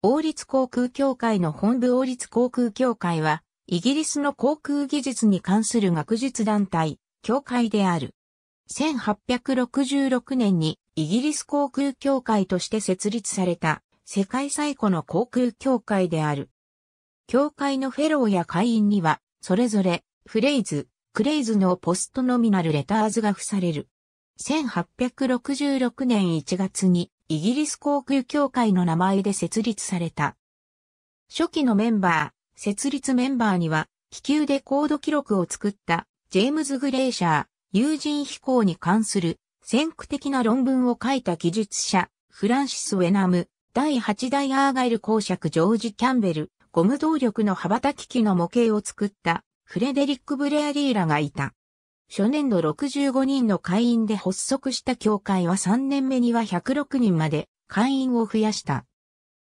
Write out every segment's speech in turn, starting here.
王立航空協会の本部王立航空協会は、イギリスの航空技術に関する学術団体、協会である。1866年にイギリス航空協会として設立された世界最古の航空協会である。協会のフェローや会員には、それぞれフレイズ、クレイズのポストノミナルレターズが付される。1866年1月にイギリス航空協会の名前で設立された。初期のメンバー、設立メンバーには、気球で高度記録を作ったジェームズ・グレーシャー、有人飛行に関する先駆的な論文を書いた技術者、フランシス・ウェナム、第8代アーガイル公爵ジョージ・キャンベル、ゴム動力の羽ばたき機の模型を作ったフレデリック・ブレアリーラがいた。初年度65人の会員で発足した協会は3年目には106人まで会員を増やした。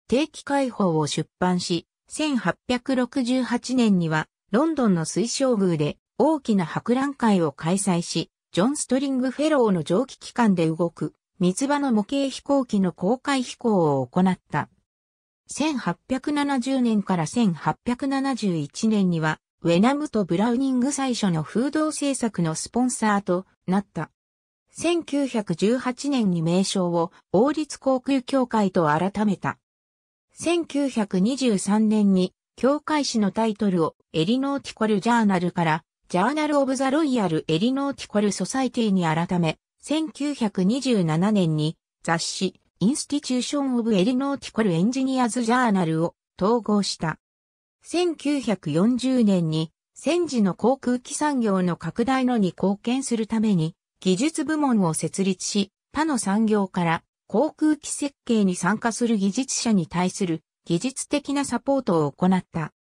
定期開放を出版し、1868年にはロンドンの水晶宮で大きな博覧会を開催し、ジョン・ストリング・フェローの蒸気機関で動く三つ葉の模型飛行機の公開飛行を行った。1870年から1871年にはウェナムとブラウニング最初の風土政策のスポンサーとなった。1918年に名称を王立航空協会と改めた。1923年に協会誌のタイトルをエリノーティコルジャーナルからジャーナルオブザロイヤルエリノーティコルソサイティに改め、1927年に雑誌インスティチューションオブエリノーティコルエンジニアズジャーナルを統合した。1940年に戦時の航空機産業の拡大のに貢献するために技術部門を設立し、他の産業から航空機設計に参加する技術者に対する技術的なサポートを行った。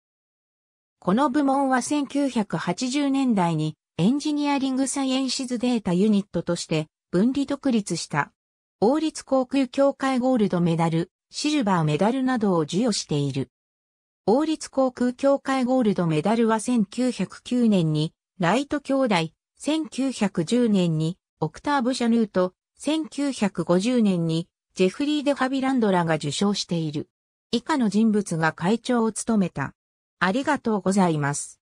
この部門は1980年代にエンジニアリングサイエンシズデータユニットとして分離独立した。王立航空協会ゴールドメダル、シルバーメダルなどを授与している。王立航空協会ゴールドメダルは1909年にライト兄弟、1910年にオクターブ・シャヌート、1950年にジェフリー・デ・ハビランドらが受賞している。以下の人物が会長を務めた。ありがとうございます。